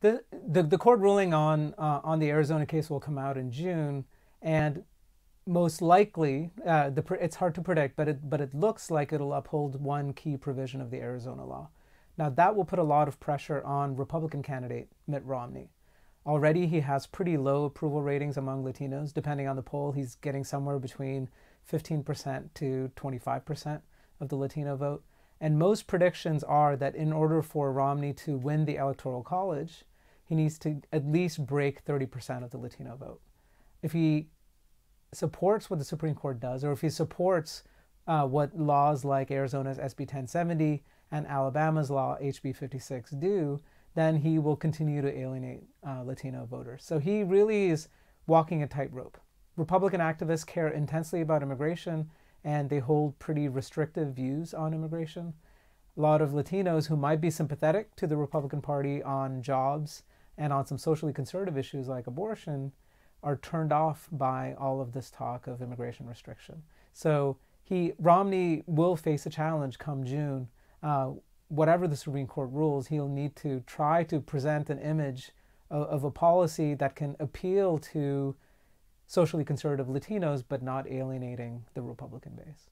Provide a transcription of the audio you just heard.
The, the, the court ruling on, uh, on the Arizona case will come out in June, and most likely, uh, the, it's hard to predict, but it, but it looks like it'll uphold one key provision of the Arizona law. Now, that will put a lot of pressure on Republican candidate Mitt Romney. Already, he has pretty low approval ratings among Latinos. Depending on the poll, he's getting somewhere between 15% to 25% of the Latino vote. And most predictions are that in order for Romney to win the Electoral College, he needs to at least break 30% of the Latino vote. If he supports what the Supreme Court does, or if he supports uh, what laws like Arizona's SB 1070 and Alabama's law HB 56 do, then he will continue to alienate uh, Latino voters. So he really is walking a tightrope. Republican activists care intensely about immigration and they hold pretty restrictive views on immigration. A lot of Latinos who might be sympathetic to the Republican Party on jobs and on some socially conservative issues like abortion are turned off by all of this talk of immigration restriction. So he Romney will face a challenge come June. Uh, whatever the Supreme Court rules, he'll need to try to present an image of, of a policy that can appeal to socially conservative Latinos, but not alienating the Republican base.